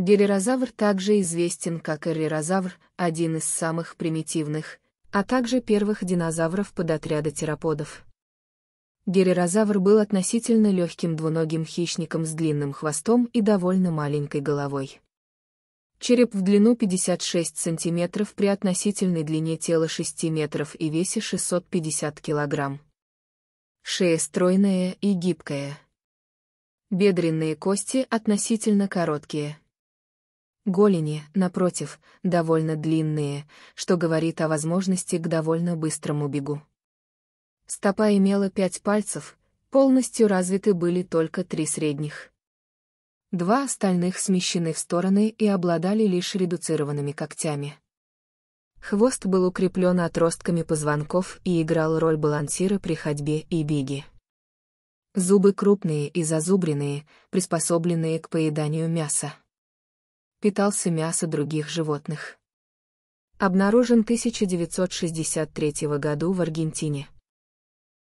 Гелерозавр также известен как эрирозавр, один из самых примитивных, а также первых динозавров подотряда тераподов. Герерозавр был относительно легким двуногим хищником с длинным хвостом и довольно маленькой головой. Череп в длину 56 см при относительной длине тела 6 метров и весе 650 кг. Шея стройная и гибкая. Бедренные кости относительно короткие. Голени, напротив, довольно длинные, что говорит о возможности к довольно быстрому бегу. Стопа имела пять пальцев, полностью развиты были только три средних. Два остальных смещены в стороны и обладали лишь редуцированными когтями. Хвост был укреплен отростками позвонков и играл роль балансира при ходьбе и беге. Зубы крупные и зазубренные, приспособленные к поеданию мяса питался мясо других животных. Обнаружен 1963 году в Аргентине.